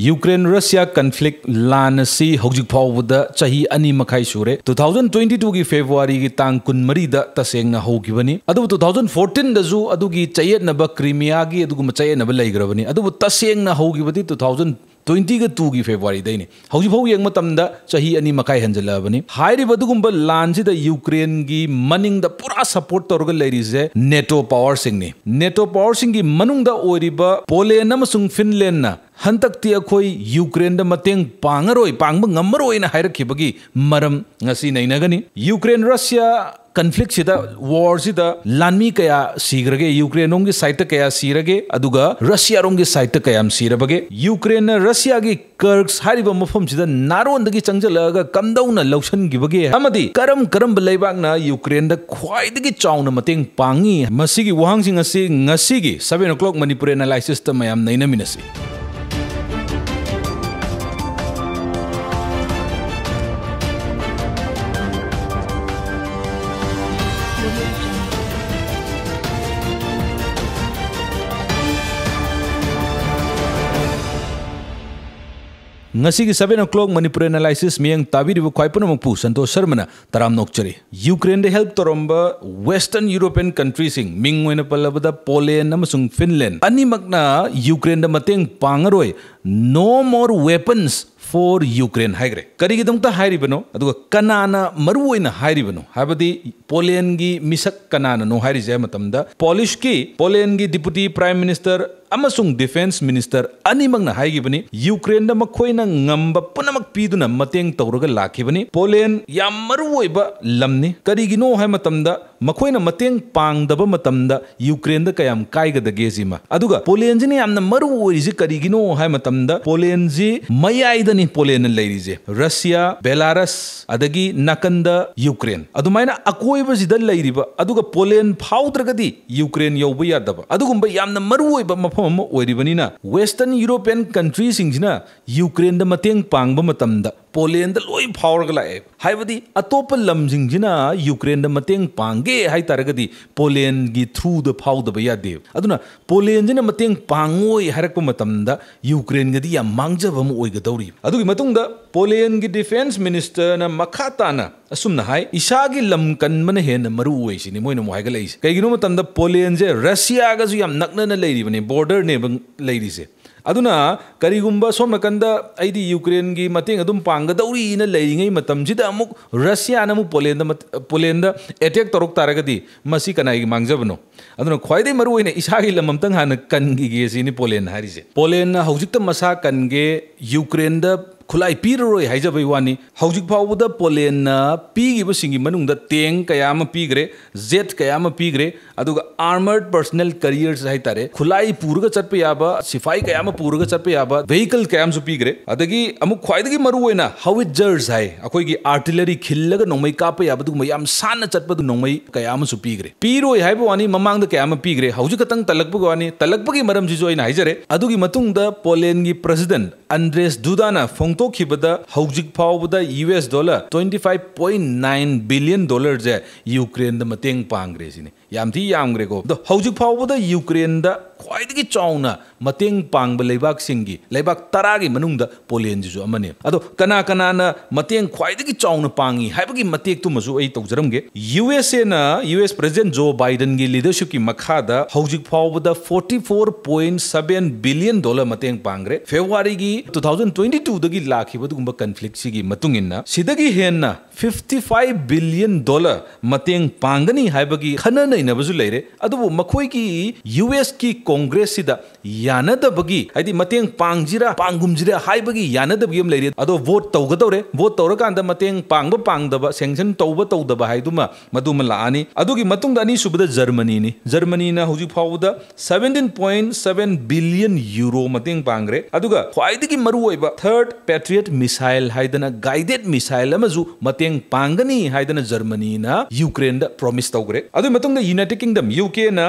Ukraine Russia conflict लान असी हौजिक फाउबदा चही अनि मखाई सूरे 2022 की फेब्रुअरी की तांग कुन मरीदा तसेंगना होगिबनी अदु 2014 दजु अदुगी चयेनब क्रीमिया की चयेनब लेग्रबनी अदु तसेंगना होगिबदी 2000 ट्वेंटीग टू की फेब्रुवरी देने हौजिफौ यंग मतम चाही अनि मकाई हंजलबनी हाइरिब अदुगुंब यूक्रेन की मन द पूरा सपोर्ट तौर लेरिजे नेटो पावर सिंह नेटो पावर सिंग की हंतक्ति अखोई यूक्रेन मतंग पांगरोय पांग ngamaroy na hairakibagi maram ngasi nainagani Ukraine Russia conflict sida war sida lanmi kaya sigrage ukraine ong gi side kaya sirage aduga russia rong gi side kaya am sirabage ukraine russia gi kirks hariba mafam sida naron dagi changjalaga kamdau na laushan gi bage amadi karam karam laibak na ukraine da khwai dagi chauna mateng pangi masigi wahang sing ase ngasi gi 7 o'clock manipur analysis ta mayam naina minasi seven o'clock Manipur analysis मियंग ताबीब खाइपनमू संतोष शर्मा तराम नौचरी Ukraine help तौरब western European country मिंग पलब Poland Finland अनीमकना Ukraine पांगरोय no more weapons for Ukraine haigre karigi dumta hairibano aduga kanana maru oina hairibano habadi Poland gi misak kanana no hairi je matamda Polish ki Poland gi deputy prime minister ꯑꯃꯁꯨꯡ defence minister ꯑꯅꯤꯃꯛꯅ ꯍꯥꯏꯈꯤꯕꯅꯤ ꯌꯨꯀ꯭ꯔꯦꯟꯗ ꯃꯈꯣꯏꯅ ꯉꯝꯕ ꯄꯨꯝꯅꯃꯛ ꯄꯤꯗꯨꯅ ꯃꯇꯦꯡ ꯇꯧꯔꯒ ꯂꯥꯛꯈꯤꯕꯅꯤ Poland ꯌꯥꯝ ꯃꯔꯨꯑꯣꯏꯕ ꯂꯝꯅꯤ ꯀꯔꯤꯒꯤꯅꯣ ꯍꯥꯏ ꯃꯇꯝꯗ ꯃꯈꯣꯏꯅ ꯃꯇꯦꯡ ꯄꯥꯡꯗꯕ ꯃꯇꯝꯗ ꯌꯨꯀ꯭ꯔꯦꯟꯗ ꯀꯌꯥꯝ ꯀꯥꯏꯒꯗꯒꯦ ꯁꯤꯃ ꯑꯗꯨꯒ ꯄꯣꯂꯦꯟꯁꯤꯅ ꯌꯥꯝꯅ ꯃꯔꯨ ꯑꯣꯏꯔꯤꯁꯤ ꯀꯔꯤꯒꯤꯅꯣ ꯍꯥꯏ ꯃꯇꯝꯗ ꯄꯣꯂꯦꯟꯁꯤ ꯃꯌꯥꯏꯗꯅꯤ ꯄꯣꯂꯦꯟꯅ ꯂꯩꯔꯤꯁꯦ ꯔꯁꯤꯌꯥ ꯕꯦꯂꯥꯔꯁ ꯑꯗꯒꯤ ꯅꯥꯀꯟꯗ ꯌꯨꯀ꯭ꯔꯦꯟ ꯑꯗꯨꯃꯥꯏꯅ ꯑꯀꯣꯏꯕꯁꯤꯗ ꯂꯩꯔꯤꯕ ꯑꯗꯨꯒ ꯄꯣꯂꯦꯟ ꯐꯥꯎꯗ꯭ꯔꯒꯗꯤ ꯌꯨꯀ꯭ꯔꯦꯟ ꯌꯧꯕ ꯌꯥꯗꯕ ꯑꯗꯨꯒꯨꯝꯕ ꯌꯥꯝꯅ ꯃꯔꯨꯑꯣꯏꯕ ꯃꯐꯝ ꯑꯃ ꯑꯣꯏꯔꯤꯕꯅꯤꯅ ꯋꯦꯁꯇꯔꯟ ꯌꯨꯔꯣꯄꯤꯌꯟ ꯀꯟꯇ꯭ꯔꯤꯁꯤꯡꯁꯤꯅ ꯌꯨꯀ꯭ꯔꯦꯟꯗ ꯃꯇꯦꯡ ꯄꯥꯡꯕ ꯃꯇꯝꯗ ꯄꯣꯂꯦꯟꯗ ꯂꯣꯏ ꯐꯥꯎꯔꯒ ꯂꯥꯛꯑꯦ ꯍꯥꯏꯕꯗꯤ ꯑꯇꯣꯞꯄ ꯂꯝꯁꯤꯡꯁꯤꯅ ꯌꯨꯀ꯭ꯔꯦꯟꯗ ꯃꯇꯦꯡ ꯄꯥꯡꯒꯦ ꯍꯥꯏꯇꯥꯔꯒꯗꯤ ꯄꯣꯂꯦꯟꯒꯤ ꯊ꯭ꯔꯨꯗ ꯐꯥꯎꯗꯕ ꯌꯥꯗꯦ ꯑꯗꯨꯅ ꯄꯣꯂꯦꯟꯁꯤꯅ ꯃꯇꯦꯡ ꯄꯥꯡꯉꯣꯏ ꯍꯥꯏꯔꯛꯄ ꯃꯇꯝꯗ ꯌꯨꯀ꯭ꯔꯦꯟꯒꯗꯤ ꯌꯥꯝ ꯃꯥꯡꯖꯕ ꯑꯃ ꯑꯣꯏꯒꯗꯧꯔꯤ ꯑꯗꯨꯒꯤ ꯃꯇꯨꯡꯗ ꯄꯣꯂꯦꯟꯒꯤ ꯗꯤꯐꯦꯟꯁ ꯃꯤꯅꯤꯁꯇꯔꯅ ꯃꯈꯥ ꯇꯥꯅ ꯑꯁꯨꯝꯅ ꯍꯥꯏ ꯏꯁꯥꯒꯤ ꯂꯝ ꯀꯟꯕꯅ ꯍꯦꯟꯅ ꯃꯔꯨ ꯑꯣꯏ ꯁꯤꯅꯤ ꯃꯣꯏꯅ ꯑꯃꯨꯛ ꯍꯥꯏꯒꯠꯂꯛꯏꯁꯦ ꯀꯩꯒꯤꯅꯣ ꯃꯇꯝꯗ ꯄꯣꯂꯦꯟꯁꯦ ꯔꯁꯤꯌꯥꯒꯁꯨ ꯌꯥꯝ ꯅꯛꯅꯅ ꯂꯩꯔꯤꯕꯅꯤ ꯕꯣꯔꯗꯔꯅꯦꯕ ꯂꯩꯔꯤꯁꯦ ꯑꯗꯨꯅ ꯀꯔꯤꯒꯨꯝꯕ ꯁꯣꯝ ꯅꯥꯀꯟꯗ ꯑꯩꯗꯤ ꯌꯨꯀ꯭ꯔꯦꯟꯒꯤ ꯃꯇꯦꯡ ꯑꯗꯨꯝ ꯄꯥꯡꯒꯗꯧꯔꯤꯅ ꯂꯩꯔꯤꯉꯩ ꯃꯇꯝꯁꯤꯗ ꯑꯃꯨꯛ ꯔꯁꯤꯌꯥꯅ ꯑꯃꯨꯛ ꯄꯣꯂꯦꯟꯗ ꯄꯣꯂꯦꯟꯗ ꯑꯦꯇꯦꯛ ꯇꯧꯔꯛ ꯇꯥꯔꯒꯗꯤ ꯃꯁꯤ ꯀꯅꯥꯒꯤ ꯃꯥꯡꯖꯕꯅꯣ ꯑꯗꯨꯅ ꯈ꯭ꯋꯥꯏꯗꯒꯤ ꯃꯔꯨꯑꯣꯏꯅ ꯏꯁꯥꯒꯤ ꯂꯝ ꯑꯃꯇꯪ ꯍꯥꯟꯅ ꯀꯟꯈꯤꯒꯦ ꯁꯤꯅꯤ ꯄꯣꯂꯦꯟ ꯍꯥꯏꯔꯤꯁꯦ ꯄꯣꯂꯦꯟꯅ ꯍꯧꯖꯤꯛꯇ ꯃꯁꯥ ꯀꯟꯒꯦ ꯌꯨꯀ꯭ꯔꯦꯟꯗ खुलाई पीररोय हाइजबई वानी हौजिक फाउबद पोलेन पीगिब सिंगी मनुंग तेंग कयाम पीगरे जेट कयाम पीग्रे आर्मर्ड पर्सनल करियर्स हाइतारे खुलाई पूरग चटप सिफाई कयाम पूरग चटप वेहीकल व्हीकल पीग्रे सु पीगरे हविजर्स है ख्वाइदगी मरु आर्टिलरी खिल नोमै काप मैं सान चटपद नोमै कयाम पीग्रे पीगरे पीरोय ममांग कयाम पीग्रे हौजिक तंग तलकब वानी मरम से जो हाइजरे पोलें मतुंग प्रेसिडेंट अंद्रेस दुदान फों ꯍꯣꯡꯗꯣꯛꯈꯤꯕꯗ ꯍꯧꯖꯤꯛ ꯐꯥꯎꯕꯗ U S dollar twenty five point nine billion ꯗꯣꯂꯔꯁꯦ ꯌꯨꯀ꯭ꯔꯦꯟꯗ ꯃꯇꯦꯡ ꯄꯥꯡꯈ꯭ꯔꯦ ꯁꯤꯅꯤ ꯌꯥꯝ ꯊꯤ ꯌꯥꯝꯈ꯭ꯔꯦꯀꯣ ꯑꯗꯣ ꯍꯧꯖꯤꯛ ꯐꯥꯎꯕꯗ ꯌꯨꯀ꯭ꯔꯦꯟꯗ ꯈ꯭ꯋꯥꯏꯗꯒꯤ ꯆꯥꯎꯅ ꯃꯇꯦꯡ ꯄꯥꯡꯕ ꯂꯩꯕꯥꯛꯁꯤꯡꯒꯤ ꯂꯩꯕꯥꯛ ꯇꯔꯥꯒꯤ ꯃꯅꯨꯡꯗ ꯄꯣꯂꯦꯟꯁꯤꯁꯨ ꯑꯃꯅꯤ ꯑꯗꯣ ꯀꯅꯥ ꯀꯅꯥꯅ ꯃꯇꯦꯡ ꯈ꯭ꯋꯥꯏꯗꯒꯤ ꯆꯥꯎꯅ ꯄꯥꯡꯉꯤ ꯍꯥꯏꯕꯒꯤ ꯃꯇꯦꯛꯇꯨꯃꯁꯨ ꯑꯩ ꯇꯧꯖꯔꯝꯒꯦ ꯌꯨ ꯑꯦꯁ ꯑꯦꯅ ꯌꯨ ꯑꯦꯁ ꯄ꯭ꯔꯁꯤꯗꯦꯟ ꯖꯣ ꯕꯥꯏꯗꯟꯒꯤ ꯂꯤꯗꯔꯁꯤꯞꯀꯤ ꯃꯈꯥꯗ ꯍꯧꯖꯤꯛ ꯐꯥꯎꯕꯗ forty four point seven billion dollar ꯃꯇꯦꯡ ꯄꯥꯡꯈ꯭ꯔꯦ ꯐꯦꯕꯋꯥꯔꯤꯒꯤ ꯇꯨ ꯊꯥꯎꯖꯟ ꯇ꯭ꯋꯦꯟꯇꯤ ꯇꯨꯗꯒꯤ ꯂꯥꯛꯈꯤꯕ ꯑꯗꯨꯒꯨꯝꯕ ꯀꯟꯐ꯭ꯂꯤꯛꯁꯤꯒꯤ ꯃꯇꯨꯡ ꯏꯟꯅ ꯁꯤꯗꯒꯤ ꯍꯦꯟꯅ ꯐꯤꯐꯇꯤ ꯐꯥꯏꯚ ꯕꯤꯂꯤꯌꯟ ꯗꯣꯂꯔ ꯃꯇꯦꯡ ꯄꯥꯡꯒꯅꯤ ꯍꯥꯏꯕꯒꯤ ꯈꯟꯅꯅ ꯂꯩꯅꯕꯁꯨ ꯂꯩꯔꯦ ꯑꯗꯨꯕꯨ ꯃꯈꯣꯏꯒꯤ ꯌꯨ ꯑꯦꯁꯀꯤ ꯀꯣꯡꯒ꯭ꯔꯦꯁꯁꯤꯗ ꯌꯥꯅꯗꯕꯒꯤ ꯍꯥꯏꯗꯤ ꯃꯇꯦꯡ ꯄꯥꯡꯖꯤꯔꯥ ꯄꯥꯡꯒꯨꯝꯖꯤꯔꯥ ꯍꯥꯏꯕꯒꯤ ꯌꯥꯅꯗꯕꯒꯤ ꯑꯃ ꯂꯩꯔꯦ ꯑꯗꯣ ꯚꯣꯠ ꯇꯧꯒꯗꯧꯔꯦ ꯚꯣꯠ ꯇꯧꯔꯀꯥꯟꯗ ꯃꯇꯦꯡ ꯄꯥꯡꯕ ꯄꯥꯡꯗꯕ ꯁꯦꯡꯁꯟ ꯇꯧꯕ ꯇꯧꯗꯕ ꯍꯥꯏꯗꯨꯃ ꯃꯗꯨꯃ ꯂꯥꯛꯑꯅꯤ ꯑꯗꯨꯒꯤ ꯃꯇꯨꯡꯗ ꯑꯅꯤꯁꯨꯕꯗ ꯖꯔꯃꯅꯤꯅꯤ ꯖꯔꯃꯅꯤꯅ ꯍꯧꯖꯤꯛ ꯐꯥꯎꯕꯗ seventeen point seven billion euro ꯃꯇꯦꯡ ꯄꯥꯡꯈ꯭ꯔꯦ ꯑꯗꯨꯒ ꯈ꯭ꯋꯥꯏꯗꯒꯤ ꯃꯔꯨꯑꯣꯏꯕ ꯊꯔꯠ ꯄꯦꯇ꯭ꯔꯤꯌꯠ ꯃꯤꯁꯥꯏꯜ ꯍꯥꯏꯗꯅ ꯒꯥꯏꯗꯦꯠ ꯃꯤꯁꯥꯏꯜ ꯑꯃꯁꯨ ꯃꯇꯦꯡ ꯄꯥꯡꯒꯅꯤ ꯍꯥꯏꯗꯅ ꯖꯔꯃꯅꯤꯅ ꯌꯨꯀ꯭ꯔꯦꯟꯗ ꯄ꯭ꯔꯣꯃꯤꯁ ꯇꯧꯈ꯭ꯔꯦ ꯑꯗꯨꯒꯤ ꯃꯇꯨꯡꯗ यूनाइटेड किंगडम यूके न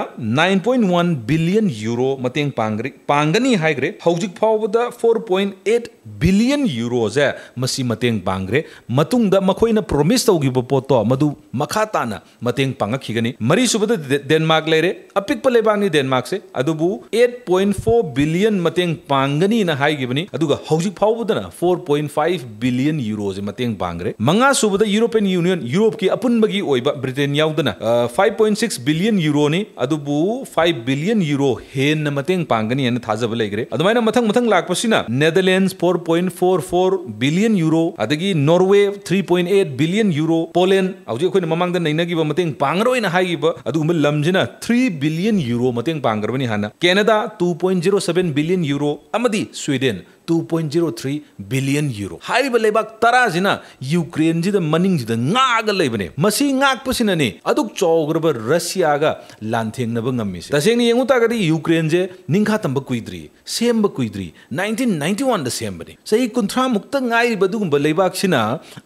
9.1 बिलियन यूरो मतेंग पांगरी पांगनी हाइग्रे हौजिक फाउबद 4.8 बिलियन यूरो जे मसी मतेंग पांगरे मतुंग द मखोइन प्रॉमिस तौगी बपोतो मधु मखाताना मतेंग पांगा खिगनी मरी सुबद डेनमार्क लेरे अपिक पले बांगनी डेनमार्क से अदुबु 8.4 बिलियन मतेंग पांगनी न हाइगिबनी अदुगा हौजिक फाउबद न 4.5 बिलियन यूरो जे मतेंग पांगरे मंगा सुबद यूरोपियन यूनियन यूरोप की अपुन बगी ओइबा ब्रिटेन याउदना 5.6 6 billion euro ni adubu 5 billion euro hen mateng pangani ana thajaba legre adumaina mathang mathang lakpasina Netherlands 4.44 billion euro adagi Norway 3.8 billion euro Poland auji khoi mamang da naina gi ba mateng pangroi na hagi ba adugum lamjina 3 billion euro mateng pangrobani hana Canada 2.07 billion euro amadi Sweden 2.03 billion euro ꯍꯥꯏꯔꯤꯕ ꯂꯩꯕꯥꯛ ꯇꯔꯥꯁꯤꯅ ꯌꯨꯀ꯭ꯔꯦꯟꯁꯤꯗ ꯃꯅꯤꯡꯁꯤꯗ ꯉꯥꯒ ꯂꯩꯕꯅꯦ ꯃꯁꯤ ꯉꯥꯛꯄꯁꯤꯅꯅꯤ ꯑꯗꯨꯛ ꯆꯥꯎꯈ꯭ꯔꯕ ꯔꯁꯤꯌꯥꯒ ꯂꯥꯟꯊꯦꯡꯅꯕ ꯉꯝꯃꯤꯁꯦ ꯇꯁꯦꯡꯅ ꯌꯦꯡꯉꯨ ꯇꯥꯔꯒꯗꯤ ꯌꯨꯀ꯭ꯔꯦꯟꯁꯦ ꯅꯤꯡꯈꯥ ꯇꯝꯕ ꯀꯨꯏꯗ꯭ꯔꯤ ꯁꯦꯝꯕ ꯀꯨꯏꯗ꯭ꯔꯤ ꯅꯥꯏꯟꯇꯤꯟ ꯅꯥꯏꯟꯇꯤ ꯋꯥꯟꯗ ꯁꯦꯝꯕꯅꯤ ꯆꯍꯤ ꯀꯨꯟꯊ꯭ꯔꯥꯃꯨꯛꯇ ꯉꯥꯏꯔꯤꯕ ꯑꯗꯨꯒꯨꯝꯕ ꯂꯩꯕꯥꯛꯁꯤꯅ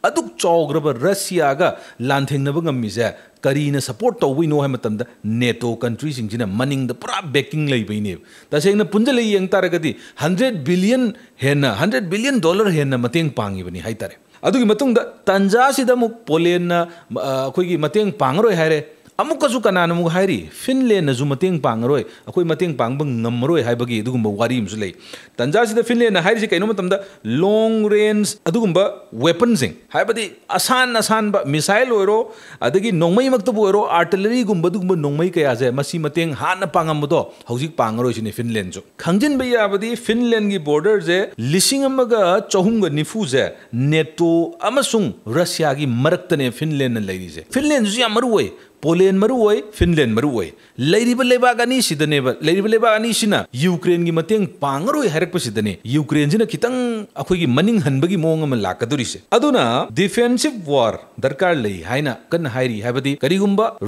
ꯑꯗꯨꯛ ꯆꯥꯎꯈ꯭ꯔꯕ ꯔꯁꯤꯌꯥꯒ ꯂꯥꯟꯊꯦꯡꯅꯕ ꯉꯝꯃꯤꯁꯦ ꯀꯔꯤꯅ ꯁꯄꯣꯔꯠ ꯇꯧꯕꯩꯅꯣ ꯍꯥꯏ ꯃꯇꯝꯗ ꯅꯦꯇꯣ ꯀꯟꯇ꯭ꯔꯤꯁꯤꯡꯁꯤꯅ ꯃꯅꯤꯡꯗ ꯄꯨꯔꯥ ꯕꯦꯀꯤꯡ ꯂꯩꯕꯩꯅꯦꯕ ꯇꯁꯦꯡꯅ ꯄꯨꯟꯖꯜꯂ ꯌꯦꯡ ꯇꯥꯔꯒꯗꯤ ꯍꯟꯗ꯭ꯔꯦꯠ ꯕꯤꯂꯤꯌꯟ ꯍꯦꯟꯅ ꯍꯟꯗ꯭ꯔꯦꯠ ꯕꯤꯂꯤꯌꯟ ꯗꯣꯂꯔ ꯍꯦꯟꯅ ꯃꯇꯦꯡ ꯄꯥꯡꯉꯤꯕꯅꯤ ꯍꯥꯏꯇꯥꯔꯦ ꯑꯗꯨꯒꯤ ꯃꯇꯨꯡꯗ ꯇꯟꯖꯥꯁꯤꯗ ꯑꯃꯨꯛ ꯄꯣꯂꯦꯟꯅ ꯑꯩꯈꯣꯏꯒꯤ ꯃꯇꯦꯡ ꯄꯥꯡꯉꯔꯣꯏ ꯍꯥꯏꯔꯦ ꯑꯃꯨꯛꯀꯁꯨ ꯀꯅꯥꯅ ꯑꯃꯨꯛ ꯍꯥꯏꯔꯤ ꯐꯤꯟꯂꯦꯟꯅꯁꯨ ꯃꯇꯦꯡ ꯄꯥꯡꯉꯔꯣꯏ ꯑꯩꯈꯣꯏ ꯃꯇꯦꯡ ꯄꯥꯡꯕ ꯉꯝꯃꯔꯣꯏ ꯍꯥꯏꯕꯒꯤ ꯑꯗꯨꯒꯨꯝꯕ ꯋꯥꯔꯤ ꯑꯃꯁꯨ ꯂꯩ ꯇꯟꯖꯥꯁꯤꯗ ꯐꯤꯟꯂꯦꯟꯅ ꯍꯥꯏꯔꯤꯁꯤ ꯀꯩꯅꯣ ꯃꯇꯝꯗ ꯂꯣꯡ ꯔꯦꯟꯖ ꯑꯗꯨꯒꯨꯝꯕ ꯋꯦꯄꯟꯁꯤꯡ ꯍꯥꯏꯕꯗꯤ ꯑꯁꯥꯟ ꯑꯁꯥꯟꯕ ꯃꯤꯁꯥꯏꯜ ꯑꯣꯏꯔꯣ ꯑꯗꯒꯤ ꯅꯣꯡꯃꯩꯃꯛꯇꯕꯨ ꯑꯣꯏꯔꯣ ꯑꯥꯔꯇꯤꯂꯔꯤꯒꯨꯝꯕ ꯑꯗꯨꯒꯨꯝꯕ ꯅꯣꯡꯃꯩ ꯀꯌꯥꯁꯦ ꯃꯁꯤ ꯃꯇꯦꯡ ꯍꯥꯟꯅ ꯄꯥꯡꯉꯝꯕꯗꯣ ꯍꯧꯖꯤꯛ ꯄꯥꯡꯉꯔꯣꯏꯁꯤꯅꯤ ꯐꯤꯟꯂꯦꯟꯁꯨ ꯈꯪꯖꯤꯟꯕ ꯌꯥꯕꯗꯤ ꯐꯤꯟꯂꯦꯟꯒꯤ ꯕꯣꯔꯗꯔꯁꯦ ꯂꯤꯁꯤꯡ ꯑꯃꯒ ꯆꯍꯨꯝꯒ ꯅꯤꯐꯨꯁꯦ ꯅꯦꯇꯣ ꯑꯃꯁꯨꯡ ꯔꯁꯤꯌꯥꯒꯤ ꯃꯔꯛꯇꯅꯦ ꯐꯤꯟꯂꯦꯟꯅ ꯂꯩꯔꯤꯁꯦ ꯐꯤꯟꯂꯦꯟꯁꯨ ꯌꯥꯝ ꯃꯔꯨ ꯑꯣꯏ पोलें मरु ओय फिनलैंड मरु ओय लेरिबा लेबाग अनि सिदनेबा लेरिबा सिना यूक्रेन गी मतेंग पांगरो हरक पसिदने यूक्रेन जिना कितंग अखोय गी मनिंग हनबगी मोंग म लाकदुरिसे अदुना डिफेंसिव वॉर दरकार लै हाइना कन हाइरी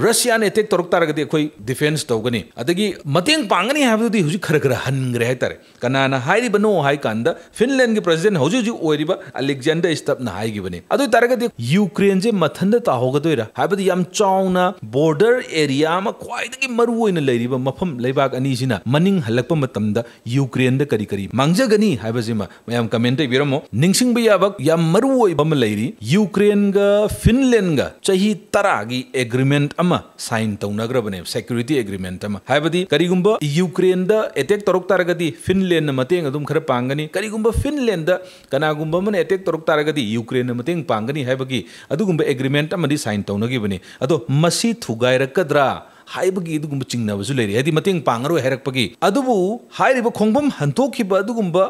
रशिया ने अटैक तोरक तारगदे अखोय डिफेंस तौगने अदगी मतेंग पांगनी हाबदी हुजि खरखर हनग्रे हाइतारे कनाना हाइरिबनो हाइ कांदा फिनलैंड गी प्रेसिडेंट हुजि हुजि ओयरिबा अलेक्जेंडर स्टप ना हाइगिबने अदु यूक्रेन जे मथंदा ताहोगदोइरा हाबदी यम चाउना ꯕꯣꯔꯗꯔ ꯑꯦꯔꯤꯌꯥ ꯑꯃ ꯈ꯭ꯋꯥꯏꯗꯒꯤ ꯃꯔꯨꯑꯣꯏꯅ ꯂꯩꯔꯤꯕ ꯃꯐꯝ ꯂꯩꯕꯥꯛ ꯑꯅꯤꯁꯤꯅ ꯃꯅꯤꯡ ꯍꯜꯂꯛꯄ ꯃꯇꯝꯗ ꯌꯨꯀ꯭ꯔꯦꯟꯗ ꯀꯔꯤ ꯀꯔꯤ ꯃꯥꯡꯖꯒꯅꯤ ꯍꯥꯏꯕꯁꯤꯃ ꯃꯌꯥꯝ ꯀꯃꯦꯟ ꯇꯧꯕꯤꯔꯝꯃꯣ ꯅꯤꯡꯁꯤꯡꯕ ꯌꯥꯕ ꯌꯥꯝ ꯃꯔꯨꯑꯣꯏꯕ ꯑꯃ ꯂꯩꯔꯤ ꯌꯨꯀ꯭ꯔꯦꯟꯒ ꯐꯤꯟꯂꯦꯟꯒ ꯆꯍꯤ ꯇꯔꯥꯒꯤ ꯑꯦꯒ꯭ꯔꯤꯃꯦꯟꯠ ꯑꯃ ꯁꯥꯏꯟ ꯇꯧꯅꯈ꯭ꯔꯕꯅꯦ ꯁꯦꯀ꯭ꯌꯨꯔꯤꯇꯤ ꯑꯦꯒ꯭ꯔꯤꯃꯦꯟꯠ ꯑꯃ ꯍꯥꯏꯕꯗꯤ ꯀꯔꯤꯒꯨꯝꯕ ꯌꯨꯀ꯭ꯔꯦꯟꯗ ꯑꯦꯇꯦꯛ ꯇꯧꯔꯛ ꯇꯥꯔꯒꯗꯤ ꯐꯤꯟꯂꯦꯟꯅ ꯃꯇꯦꯡ ꯑꯗꯨꯝ ꯈꯔ ꯄꯥꯡꯒꯅꯤ ꯀꯔꯤꯒꯨꯝꯕ ꯐꯤꯟꯂꯦꯟꯗ ꯀꯅꯥꯒꯨꯝꯕ ꯑꯃꯅ ꯑꯦꯇꯦꯛ ꯇꯧꯔꯛ ꯇꯥꯔꯒꯗꯤ ꯌꯨꯀ꯭ꯔꯦꯟꯅ ꯃꯇꯦꯡ ꯄꯥꯡꯒꯅꯤ ꯍꯥꯏꯕꯒꯤ ꯑꯗꯨꯒꯨꯝꯕ ꯑꯦꯒ꯭ꯔꯤꯃꯦꯟꯠ ꯑꯃꯗꯤ ꯁꯥꯏꯟ ꯇꯧꯅꯈꯤꯕꯅꯤ ꯑꯗꯣ ꯃꯁꯤ ꯊꯨꯒꯥꯏꯔꯛꯀꯗ꯭ꯔꯥ ꯍꯥꯏꯕꯒꯤ ꯑꯗꯨꯒꯨꯝꯕ ꯆꯤꯡꯅꯕꯁꯨ ꯂꯩꯔꯤ ꯍꯥꯏꯗꯤ ꯃꯇꯦꯡ ꯄꯥꯡꯉꯔꯣꯏ ꯍꯥꯏꯔꯛꯄꯒꯤ ꯑꯗꯨꯕꯨ ꯍꯥꯏꯔꯤꯕ ꯈꯣꯡꯐꯝ ꯍꯟꯇꯣꯛꯈꯤꯕ ꯑꯗꯨꯒꯨꯝꯕ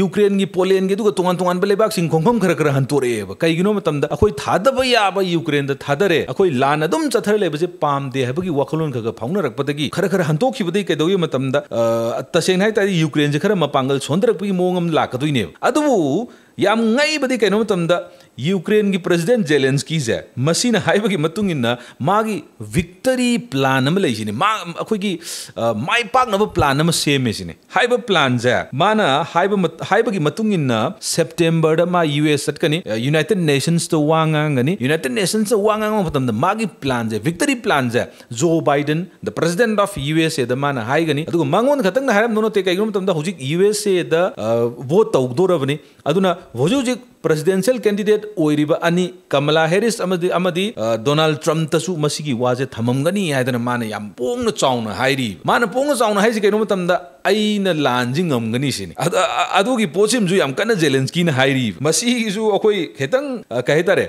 ꯌꯨꯀ꯭ꯔꯦꯟꯒꯤ ꯄꯣꯂꯦꯟꯒꯤ ꯑꯗꯨꯒ ꯇꯣꯉꯥꯟ ꯇꯣꯉꯥꯟꯕ ꯂꯩꯕꯥꯛꯁꯤꯡ ꯈꯣꯡꯐꯝ ꯈꯔ ꯈꯔ ꯍꯟꯇꯣꯔꯛꯑꯦꯕ ꯀꯩꯒꯤꯅꯣ ꯃꯇꯝꯗ ꯑꯩꯈꯣꯏ ꯊꯥꯗꯕ ꯌꯥꯕ ꯌꯨꯀ꯭ꯔꯦꯟꯗ ꯊꯥꯗꯔꯦ ꯑꯩꯈꯣꯏ ꯂꯥꯟꯅ ꯑꯗꯨꯝ ꯆꯠꯊꯔ ꯂꯩꯕꯁꯦ ꯄꯥꯝꯗꯦ ꯍꯥꯏꯕꯒꯤ ꯋꯥꯈꯜꯂꯣꯟ ꯈꯔ ꯈꯔ ꯐꯥꯎꯅꯔꯛꯄꯗꯒꯤ ꯈꯔ ꯈꯔ ꯍꯟꯇꯣꯛꯈꯤꯕꯗꯒꯤ ꯀꯩꯗꯧꯒꯤ ꯃꯇꯝꯗ ꯇꯁꯦꯡꯅ ꯍꯥꯏ ꯇꯥꯔꯗꯤ ꯌꯨꯀ꯭ꯔꯦꯟꯁꯦ ꯈꯔ ꯃꯄꯥꯡꯒꯜ ꯁꯣꯟꯊꯔꯛꯄꯒꯤ ꯃꯑꯣꯡ ꯑꯃ ꯂꯥꯛꯀꯗꯣꯏꯅꯦꯕ ꯑꯗꯨꯕꯨ ꯌꯥꯝꯉꯩꯕꯗꯤ ꯀꯩꯅꯣ ꯃꯇꯝꯗ ꯌꯨꯀ꯭ꯔꯦꯟꯒꯤ ꯄ꯭ꯔꯁꯤꯗꯦꯟ ꯖꯦꯂꯦꯟꯁꯀꯤꯁꯦ ꯃꯁꯤꯅ ꯍꯥꯏꯕꯒꯤ ꯃꯇꯨꯡ ꯏꯟꯅ ꯃꯥꯒꯤ ꯚꯤꯛꯇꯔꯤ ꯄ꯭ꯂꯥꯟ ꯑꯃ ꯂꯩꯁꯤꯅꯤ ꯃꯥ ꯑꯩꯈꯣꯏꯒꯤ ꯃꯥꯏ ꯄꯥꯛꯅꯕ ꯄ꯭ꯂꯥꯟ ꯑꯃ ꯁꯦꯝꯃꯤꯁꯤꯅꯤ ꯍꯥꯏꯕ ꯄ꯭ꯂꯥꯟꯁꯦ ꯃꯥꯅ ꯍꯥꯏꯕ ꯍꯥꯏꯕꯒꯤ ꯃꯇꯨꯡ ꯏꯟꯅ ꯁꯦꯞꯇꯦꯝꯕꯔꯗ ꯃꯥ ꯌꯨ ꯑꯦꯁ ꯆꯠꯀꯅꯤ ꯌꯨꯅꯥꯏꯇꯦꯗ ꯅꯦꯁꯟꯁꯇ ꯋꯥ ꯉꯥꯡꯒꯅꯤ ꯌꯨꯅꯥꯏꯇꯦꯗ ꯅꯦꯁꯟꯁꯇ ꯋꯥ ꯉꯥꯡꯕ ꯃꯇꯝꯗ ꯃꯥꯒꯤ ꯄ꯭ꯂꯥꯟꯁꯦ ꯚꯤꯛꯇꯔꯤ ꯄ꯭ꯂꯥꯟꯁꯦ ꯖꯣ ꯕꯥꯏꯗꯟ ꯗ ꯄ꯭ꯔꯁꯤꯗꯦꯟ ꯑꯣꯐ ꯌꯨ ꯑꯦꯁ ꯑꯦꯗ ꯃꯥꯅ ꯍꯥꯏꯒꯅꯤ ꯑꯗꯨꯒ ꯃꯉꯣꯟꯗ ꯈꯛꯇꯪꯅ ꯍꯥꯏꯔꯝꯗꯧ ꯅꯠꯇꯦ ꯀꯩꯒꯤꯅꯣ ꯃꯇꯝꯗ ꯍꯧꯖꯤꯛ ꯌꯨ ꯑꯦꯁ ꯑꯦꯗ ꯚꯣꯠ ꯇꯧꯗꯣꯔꯕꯅꯤ ꯑꯗꯨꯅ वजू जी प्रेसीडेंसल कैंडिडेट अनि कमला हेरिस डोनाल्ड ट्रम्प तु मसीगी वाजे थमंगनी हैदन माने याम पोंग चाउन हाइरी माने पोंग चाउन हाइसि कैनो मतम द अइन लानजिंग अमगनी सिने अदु की पोसिम जु याम कन जेलेंस्की न हाइरी मसी जु अखोइ खेतंग कहितारे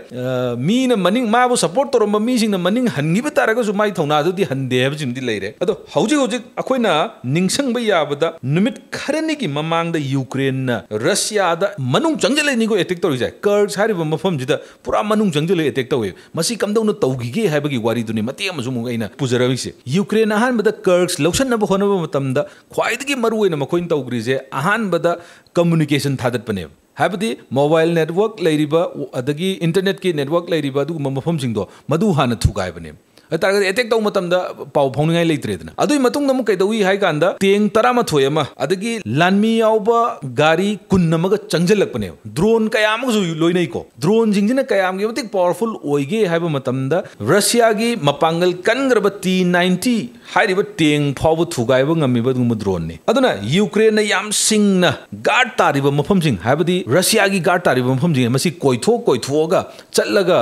मीन मनिंग माबो सपोर्ट तोरम मी सिंग न मनिंग हनगि बतारा गजु माई थौना जदि हनदे हब जिमदि लैरे अदु हौजि हौजि अखोइ निंगसंग बय नुमित खरेनि ममांग द यूक्रेन न रशिया द मनुंग चंगले निगो एटिक ꯇꯧꯔꯤꯁꯦ ꯀꯔꯁ ꯍꯥꯏꯔꯤꯕ ꯃꯐꯝꯁꯤꯗ ꯄꯨꯔꯥ ꯃꯅꯨꯡ ꯆꯪꯁꯤꯜꯂꯒ ꯑꯦꯇꯦꯛ ꯇꯧꯋꯦ ꯃꯁꯤ ꯀꯝꯗꯧꯅ ꯇꯧꯈꯤꯒꯦ ꯍꯥꯏꯕꯒꯤ ꯋꯥꯔꯤꯗꯨꯅꯤ ꯃꯇꯦꯛ ꯑꯃꯁꯨ ꯑꯃꯨꯛ ꯑꯩꯅ ꯄꯨꯖꯔꯛꯏꯁꯦ ꯌꯨꯀ꯭ꯔꯦꯟ ꯑꯍꯥꯟꯕꯗ ꯀꯔꯁ ꯂꯧꯁꯟꯅꯕ ꯍꯣꯠꯅꯕ ꯃꯇꯝꯗ ꯈ꯭ꯋꯥꯏꯗꯒꯤ ꯃꯔꯨꯑꯣꯏꯅ ꯃꯈꯣꯏꯅ ꯇꯧꯈ꯭ꯔꯤꯁꯦ ꯑꯍꯥꯟꯕꯗ ꯀꯝꯃꯨꯅꯤꯀꯦꯁꯟ ꯊꯥꯗꯠꯄꯅꯦꯕ ꯍꯥꯏꯕꯗꯤ ꯃꯣꯕꯥꯏꯜ ꯅꯦꯠꯋꯥꯔꯛ ꯂꯩꯔꯤꯕ ꯑꯗꯒꯤ ꯏꯟꯇꯔꯅꯦꯠꯀꯤ ꯅꯦꯠꯋꯥꯔꯛ ꯂꯩꯔꯤꯕ ꯑꯗꯨꯒꯨꯝꯕ ꯃꯐꯝꯁꯤꯡꯗꯣ ꯃꯗꯨ ꯍꯥꯟꯅ ꯊꯨꯒꯥꯏꯕꯅꯦꯕ ꯇꯥꯔꯒꯗꯤ ꯑꯦꯇꯦꯛ ꯇꯧꯕ ꯃꯇꯝꯗ ꯄꯥꯎ ꯐꯥꯎꯅꯤꯡꯉꯥꯏ ꯂꯩꯇ꯭ꯔꯦꯗꯅ ꯑꯗꯨꯒꯤ ꯃꯇꯨꯡꯗ ꯑꯃꯨꯛ ꯀꯩꯗꯧꯏ ꯍꯥꯏ ꯀꯥꯟꯗ ꯇꯦꯡ ꯇꯔꯥꯃꯥꯊꯣꯏ ꯑꯃ ꯑꯗꯒꯤ ꯂꯥꯟꯃꯤ ꯌꯥꯎꯕ ꯒꯥꯔꯤ ꯀꯨꯟ ꯑꯃꯒ ꯆꯪꯁꯤꯜꯂꯛꯄꯅꯦꯕ ꯗ꯭ꯔꯣꯟ ꯀꯌꯥꯃꯒꯁꯨ ꯂꯣꯏꯅꯩꯀꯣ ꯗ꯭ꯔꯣꯟꯁꯤꯡꯁꯤꯅ ꯀꯌꯥꯝꯒꯤ ꯃꯇꯤꯛ ꯄꯥꯋꯔꯐꯨꯜ ꯑꯣꯏꯒꯦ ꯍꯥꯏꯕ ꯃꯇꯝꯗ ꯔꯁꯤꯌꯥꯒꯤ ꯃꯄꯥꯡꯒꯜ ꯀꯟꯈ꯭ꯔꯕ ꯇꯤ ꯅꯥꯏꯟꯇꯤ ꯍꯥꯏꯔꯤꯕ ꯇꯦꯡ ꯐꯥꯎꯕ ꯊꯨꯒꯥꯏꯕ ꯉꯝꯃꯤꯕ ꯑꯗꯨꯒꯨꯝꯕ ꯗ꯭ꯔꯣꯟꯅꯤ ꯑꯗꯨꯅ ꯌꯨꯀ꯭ꯔꯦꯟꯅ ꯌꯥꯝ ꯁꯤꯡꯅ ꯒꯥꯔꯗ ꯇꯥꯔꯤꯕ ꯃꯐꯝꯁꯤꯡ ꯍꯥꯏꯕꯗꯤ ꯔꯁꯤꯌꯥꯒꯤ ꯒꯥꯔꯗ ꯇꯥꯔꯤꯕ ꯃꯐꯝꯁꯤꯡ ꯃꯁꯤ ꯀꯣꯏꯊꯣꯛ ꯀꯣꯏꯊꯣꯛꯑꯒ ꯆꯠꯂꯒ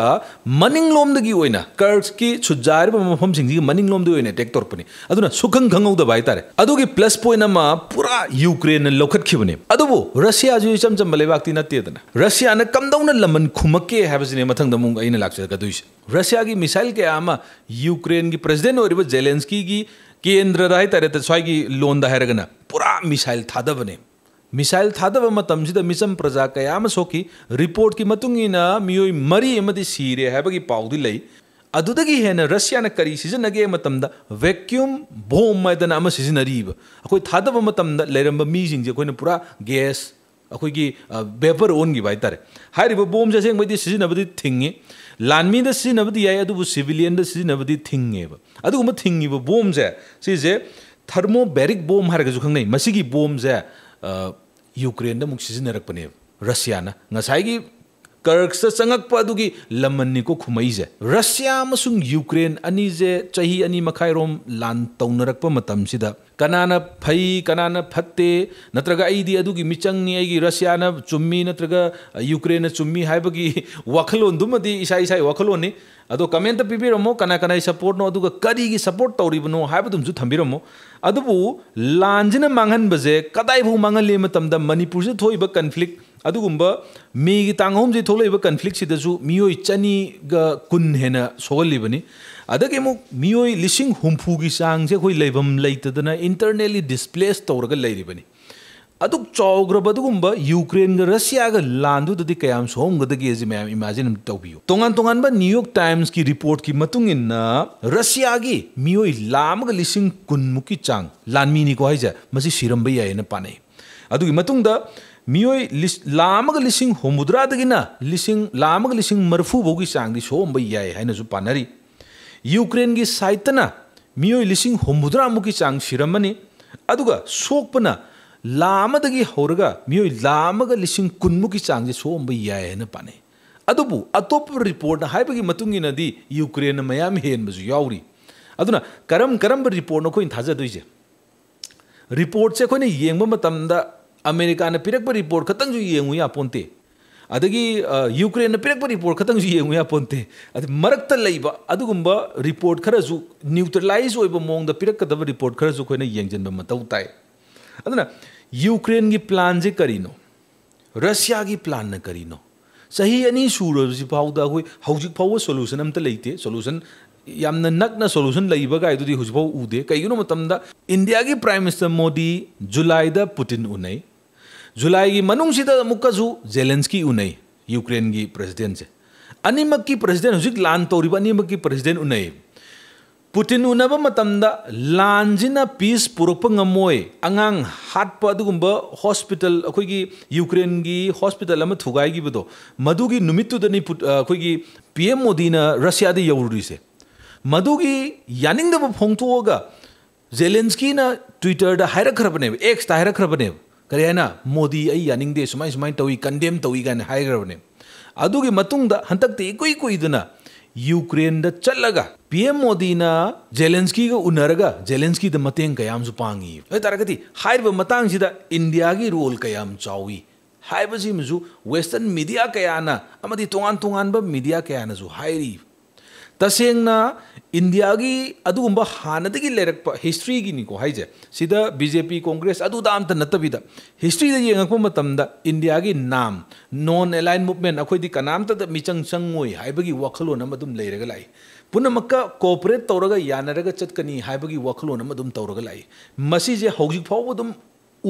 ꯃꯅꯤꯡꯂꯣꯝꯗꯒꯤ ꯑꯣꯏꯅ ꯀꯔꯁꯀꯤ ꯁꯨꯖꯥ ꯇꯥꯔꯤꯕ ꯃꯐꯝꯁꯤꯡꯁꯤꯒꯤ ꯃꯅꯤꯡꯂꯣꯝꯗ ꯑꯣꯏꯅ ꯑꯦꯇꯦꯛ ꯇꯧꯔꯛꯄꯅꯤ ꯑꯗꯨꯅ ꯁꯨꯈꯪ ꯈꯪꯍꯧꯗꯕ ꯍꯥꯏꯇꯥꯔꯦ ꯑꯗꯨꯒꯤ ꯄ꯭ꯂꯁ ꯄꯣꯏꯟ ꯑꯃ ꯄꯨꯔꯥ ꯌꯨꯀ꯭ꯔꯦꯟꯅ ꯂꯧꯈꯠꯈꯤꯕꯅꯦ ꯑꯗꯨꯕꯨ ꯔꯁꯤꯌꯥꯁꯨ ꯏꯆꯝ ꯆꯝꯕ ꯂꯩꯕꯥꯛꯇꯤ ꯅꯠꯇꯦꯗꯅ ꯔꯁꯤꯌꯥꯅ ꯀꯝꯗꯧꯅ ꯂꯃꯟ ꯈꯨꯝꯃꯛꯀꯦ ꯍꯥꯏꯕꯁꯤꯅꯦ ꯃꯊꯪꯗ ꯑꯃꯨꯛ ꯑꯩꯅ ꯂꯥꯛꯆꯒꯗꯣꯏꯁꯦ ꯔꯁꯤꯌꯥꯒꯤ ꯃꯤꯁꯥꯏꯜ ꯀꯌꯥ ꯑꯃ ꯌꯨꯀ꯭ꯔꯦꯟꯒꯤ ꯄ꯭ꯔꯁꯤꯗꯦꯟ ꯑꯣꯏꯔꯤꯕ ꯖꯦꯂꯦꯟꯁꯀꯤꯒꯤ ꯀꯦꯟꯗ꯭ꯔꯗ ꯍꯥꯏꯇꯥꯔꯦ ꯁ꯭ꯋꯥꯏꯒꯤ ꯂꯣꯟꯗ ꯍꯥꯏꯔꯒꯅ ꯄꯨꯔꯥ ꯃꯤꯁꯥꯏꯜ ꯊꯥꯗꯕꯅꯦ ಮಿಸೈಲ್ ಥಾದವ ಮತಂಸಿದ ಮಿಚಂ ಪ್ರಜಾ ಕಯಾಮ ಸೋಕಿ ರಿಪೋರ್ಟ್ ಕಿ ಮತುಂಗಿನ ಮಿಯೋಯ್ ಮರಿ ಅಮದಿ ಸೀರೆ ಹಾಬಗಿ ಪಾವದಿ ಲೈ अदुदगी हेन रशियान करी सिजनगे मतम वैक्यूम बोम मैदन अम सिजनरीब अखोय थादब मतम लेरम मीजिंग जे कोइन पूरा गैस अखोय की वेपर ओन की बाइतर हाइरिब बोम जे सेंग बदि सिजनबदि थिंगे लानमी द सिजनबदि याय अदु सिविलियन द सिजनबदि थिंगेब अदु म थिंगिब बोम जे सिजे थर्मोबेरिक बोम हारगजु खंगनै मसिगी बोम यूक्रेन द मुक ꯀꯔꯛꯁꯇ ꯆꯪꯉꯛꯄ ꯑꯗꯨꯒꯤ ꯂꯃꯟꯅꯤꯀꯣ ꯈꯨꯃꯩꯁꯦ ꯔꯁꯤꯌꯥ ꯑꯃꯁꯨꯡ ꯌꯨꯀ꯭ꯔꯦꯟ ꯑꯅꯤꯁꯦ ꯆꯍꯤ ꯑꯅꯤ ꯃꯈꯥꯏꯔꯣꯝ ꯂꯥꯟ ꯇꯧꯅꯔꯛꯄ ꯃꯇꯝꯁꯤꯗ ꯀꯅꯥꯅ ꯐꯩ ꯀꯅꯥꯅ ꯐꯠꯇꯦ ꯅꯠꯇ꯭ꯔꯒ ꯑꯩꯗꯤ ꯑꯗꯨꯒꯤ ꯃꯤꯆꯪꯅꯤ ꯑꯩꯒꯤ ꯔꯁꯤꯌꯥꯅ ꯆꯨꯝꯃꯤ ꯅꯠꯇ꯭ꯔꯒ ꯌꯨꯀ꯭ꯔꯦꯟꯅ ꯆꯨꯝꯃꯤ ꯍꯥꯏꯕꯒꯤ ꯋꯥꯈꯜꯂꯣꯟꯗꯨꯃꯗꯤ ꯏꯁꯥ ꯏꯁꯥꯒꯤ ꯋꯥꯈꯜꯂꯣꯟꯅꯤ ꯑꯗꯣ ꯀꯃꯦꯟꯇ ꯄꯤꯕꯤꯔꯝꯃꯣ ꯀꯅꯥ ꯀꯅꯥꯒꯤ ꯁꯞꯄꯣꯔꯠꯅꯣ ꯑꯗꯨꯒ ꯀꯔꯤꯒꯤ ꯁꯞꯄꯣꯔꯠ ꯇꯧꯔꯤꯕꯅꯣ ꯍꯥꯏꯕꯗꯨꯃꯁꯨ ꯊꯝꯕꯤꯔꯝꯃꯣ ꯑꯗꯨꯕꯨ ꯂꯥꯟꯁꯤꯅ ꯃꯥꯡꯍꯟꯕꯁꯦ ꯀꯗꯥꯏꯐꯥꯎ ꯃꯥꯡꯍꯜꯂꯤ ꯃꯇꯝꯗ ꯃꯅꯤꯄꯨꯔꯁꯤꯗ ꯊꯣꯛꯏꯕ ꯀꯟꯐ꯭ꯂꯤꯛ ꯑꯗꯨꯒꯨꯝꯕ ꯃꯤꯒꯤ ꯇꯥꯡꯍꯣꯝꯁꯤ ꯊꯣꯛꯂꯛꯏꯕ ꯀꯟꯐ꯭ꯂꯤꯛꯁꯤꯗꯁꯨ ꯃꯤꯑꯣꯏ ꯆꯅꯤꯒ ꯀꯨꯟ ꯍꯦꯟꯅ ꯁꯣꯛꯍꯜꯂꯤꯕꯅꯤ ꯑꯗꯒꯤ ꯑꯃꯨꯛ ꯃꯤꯑꯣꯏ ꯂꯤꯁꯤꯡ ꯍꯨꯝꯐꯨꯒꯤ ꯆꯥꯡꯁꯦ ꯑꯩꯈꯣꯏ ꯂꯩꯐꯝ ꯂꯩꯇꯗꯅ ꯏꯟꯇꯔꯅꯦꯜꯂꯤ ꯗꯤꯁꯄ꯭ꯂꯦꯁ ꯇꯧꯔꯒ ꯂꯩꯔꯤꯕꯅꯤ ꯑꯗꯨꯛ ꯆꯥꯎꯈ꯭ꯔꯕ ꯑꯗꯨꯒꯨꯝꯕ ꯌꯨꯀ꯭ꯔꯦꯟꯒ ꯔꯁꯤꯌꯥꯒ ꯂꯥꯟꯗꯨꯗꯗꯤ ꯀꯌꯥꯝ ꯁꯣꯛꯍꯝꯒꯗꯒꯦꯁꯦ ꯃꯌꯥꯝ ꯏꯃꯥꯖꯤꯟ ꯑꯃ ꯇꯧꯕꯤꯌꯨ ꯇꯣꯉꯥꯟ ꯇꯣꯉꯥꯟꯕ ꯅ꯭ꯌꯨꯌꯣꯔꯛ ꯇꯥꯏꯝꯁꯀꯤ ꯔꯤꯄꯣꯔꯠꯀꯤ ꯃꯇꯨꯡ ꯏꯟꯅ ꯔꯁꯤꯌꯥꯒꯤ ꯃꯤꯑꯣꯏ ꯂꯥꯝꯃꯒ ꯂꯤꯁꯤꯡ ꯀꯨꯟꯃꯨꯛꯀꯤ ꯆꯥꯡ ꯂꯥꯟꯃꯤꯅꯤꯀꯣ ꯍꯥꯏꯁꯦ ꯃꯁꯤ ꯁꯤꯔꯝꯕ ꯌꯥꯏꯌꯦꯅ ꯄꯥꯅꯩ ꯑꯗꯨꯒꯤ ꯃꯇꯨꯡꯗ ꯃꯤꯑꯣꯏ ꯂꯥꯃꯒ ꯂꯤꯁꯤꯡ ꯍꯨꯝꯐꯨꯗ꯭ꯔꯥꯗꯒꯤꯅ ꯂꯤꯁꯤꯡ ꯂꯥꯃꯒ ꯂꯤꯁꯤꯡ ꯃꯔꯐꯨꯐꯧꯒꯤ ꯆꯥꯡꯗꯤ ꯁꯣꯛꯍꯟꯕ ꯌꯥꯏ ꯍꯥꯏꯅꯁꯨ ꯄꯥꯅꯔꯤ ꯌꯨꯀ꯭ꯔꯦꯟꯒꯤ ꯁꯥꯏꯠꯇꯅ ꯃꯤꯑꯣꯏ ꯂꯤꯁꯤꯡ ꯍꯨꯝꯐꯨꯗ꯭ꯔꯥꯃꯨꯛꯀꯤ ꯆꯥꯡ ꯁꯤꯔꯝꯃꯅꯤ ꯑꯗꯨꯒ ꯁꯣꯛꯄꯅ ꯂꯥ ꯑꯃꯗꯒꯤ ꯍꯧꯔꯒ ꯃꯤꯑꯣꯏ ꯂꯥ ꯑꯃꯒ ꯂꯤꯁꯤꯡ ꯀꯨꯟꯃꯨꯛꯀꯤ ꯆꯥꯡꯁꯦ ꯁꯣꯛꯍꯟꯕ ꯌꯥꯏ ꯍꯥꯏꯅ ꯄꯥꯅꯩ ꯑꯗꯨꯕꯨ ꯑꯇꯣꯞꯄ ꯔꯤꯄꯣꯔꯠꯅ ꯍꯥꯏꯕꯒꯤ ꯃꯇꯨꯡ ꯏꯟꯅꯗꯤ ꯌꯨꯀ꯭ꯔꯦꯟꯅ ꯃꯌꯥꯝ ꯍꯦꯟꯕꯁꯨ ꯌꯥꯎꯔꯤ ꯑꯗꯨꯅ ꯀꯔꯝ ꯀꯔꯝꯕ ꯔꯤꯄꯣꯔꯠꯅꯣ ꯑꯩꯈꯣꯏꯅ ꯊꯥꯖꯗꯣꯏꯁꯦ ꯔꯤꯄꯣꯔꯠꯁꯦ ꯑꯩꯈꯣꯏꯅ ꯌꯦꯡꯕ ꯃꯇꯝꯗ अमेरिकाने पिरक्प रिपोर्ट खतंग येंगु युक्रेन पोंते अदगी यूक्रेन रिपोर्ट खतंग येंगु पोंते अद रिपोर्ट खरजु न्यूट्रलाइज होइब मोंग द पिरक्कदब रिपोर्ट खरजु खोइने येंगजन बम तौ यूक्रेन की प्लान जे करीनो रशिया की प्लान न करीनो सही अनी सूरबसि फाउदा होय हौजिक फाउ सोल्यूशन अमत लेते सोल्यूशन यामना नक्ना सोल्यूशन लईब गाइदुदी हुजफाउ उदे कयगुनो मतमदा मतलब इंडिया की prime minister Modi July Putin उनै जुलाई मनुंगू जेलेंसकी उन यूक्रेन की प्रेसीडें से अनीमकी प्रेसीडें हजिक लान तौरीब अनीमकी प्रेसीडें उनई पुतिन उनब लानजिना पीस पुरप गमोय आगांग हाटप अदुगुंब हॉस्पिटल अखोई यूक्रेन की हॉस्पिटल थुगाइगिबदो मदुगी नुमित्तुदनि अखोई पीएम मोदीना रशिया दे यौरुरिसे मदुगी यानिंगदब फोंगतोगा जेलेंस्कीना ट्विटरदा हायरखरबने कहना मोदी अंगदे सूमाय सुम तौ कंडेम तौगने हतते इकोई कोई यूक्रेन चलग पी एम मोदी जेलेंकी उग जेलेंकी कयाम पांगी हैतंगद इंडिया की रोल कयाम चावी वेस्टर्न मीडिया कयाना तोान तोब मीडिया क्या तसेंगना ꯏꯟꯗꯤꯌꯥꯒꯤ ꯑꯗꯨꯒꯨꯝꯕ ꯍꯥꯟꯅꯗꯒꯤ ꯂꯩꯔꯛꯄ ꯍꯤꯁꯇ꯭ꯔꯤꯒꯤꯅꯤꯀꯣ ꯍꯥꯏꯁꯦ ꯁꯤꯗ ꯕꯤ ꯖꯦ ꯄꯤ ꯀꯣꯡꯒ꯭ꯔꯦꯁ ꯑꯗꯨꯗ ꯑꯝꯇ ꯅꯠꯇꯕꯤꯗ ꯍꯤꯁꯇ꯭ꯔꯤꯗ ꯌꯦꯡꯉꯛꯄ ꯃꯇꯝꯗ ꯏꯟꯗꯤꯌꯥꯒꯤ ꯅꯥꯝ ꯅꯣꯟ ꯑꯦꯂꯥꯏꯟ ꯃꯨꯞꯃꯦꯟ ꯑꯩꯈꯣꯏꯗꯤ ꯀꯅꯥꯝꯇꯗ ꯃꯤꯆꯪ ꯆꯪꯉꯣꯏ ꯍꯥꯏꯕꯒꯤ ꯋꯥꯈꯜꯂꯣꯟ ꯑꯃ ꯑꯗꯨꯝ ꯂꯩꯔꯒ ꯂꯥꯛꯏ ꯄꯨꯝꯅꯃꯛꯀ ꯀꯣꯑꯣꯄꯔꯦꯠ ꯇꯧꯔꯒ ꯌꯥꯅꯔꯒ ꯆꯠꯀꯅꯤ ꯍꯥꯏꯕꯒꯤ ꯋꯥꯈꯜꯂꯣꯟ ꯑꯃ ꯑꯗꯨꯝ ꯇꯧꯔꯒ ꯂꯥꯛꯏ ꯃꯁꯤꯁꯦ ꯍꯧꯖꯤꯛ ꯐꯥꯎꯕ ꯑꯗꯨꯝ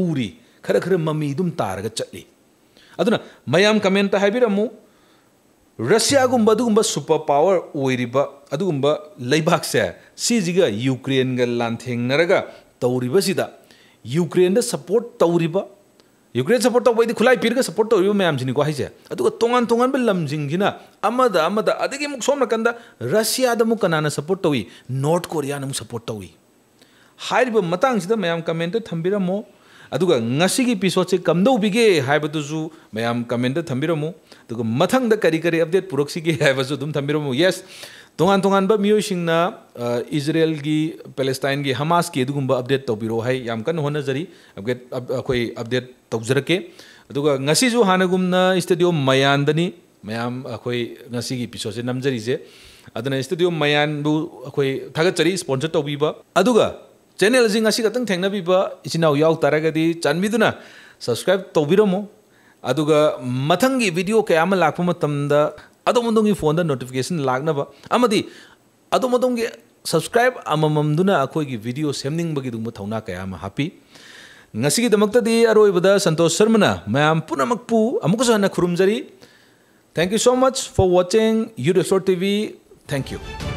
ꯎꯔꯤ ꯈꯔ ꯈꯔ ꯃꯃꯤ ꯑꯗꯨꯝ ꯇꯥꯔꯒ ꯆꯠꯂꯤ ꯑꯗꯨꯅ ꯃꯌꯥꯝ ꯀꯃꯦꯟꯇ ꯍꯥꯏꯕꯤꯔꯝꯃꯨ रसियागुम्बगुम्ब सुपर पावर ओब लेबाकसे सिजिग यूक्रेन लाथेनरग तौरीबसीद यूक्रेन सपोर्ट तौरीब यूक्रेन सपोर्ट तौबदी खुलाई पीर सपोर्ट तौरीब मैमसीनीको है तोान तोब लमजिंगना सोम नाकन रसियाद कना सपोर्ट तौई नॉर्थ कोरिया सपोर्ट तौई मैम कमेंट थम्बीरमो अदुगा ngasi gi episode se kamdau bige haiba tu ju mayam comment da thambiramu aduga mathang da kari kari update puroksi gi haiba ju dum thambiramu yes तोान तोानब मोयना Israel की Palestine की Hamas की अपडेट तौर है कन होनाजरी अपडेट अखोई अपडेट तौजरके हागुम स्टेडियम मयानदनी मैम अखोई एपिसोड से नमजरीजे स्टेडियम मयान अखोई थागचरी स्पॉन्सर तौब चेनेल खत थेनाब इचना यौ तरगे चाबीन सब्सक्राइब तौरमु तो मथंग वीडियो क्या लाप अदी फोन नोटिफिकेसन लाब अदी सब्सक्राइब अखोगी वीडियो सेमनीबगी थना क्या हापीदी अरयद सन्तोष शर्म मैं पुनमुक खुरुमजरी thank you so much for watching your short टी थैंक यू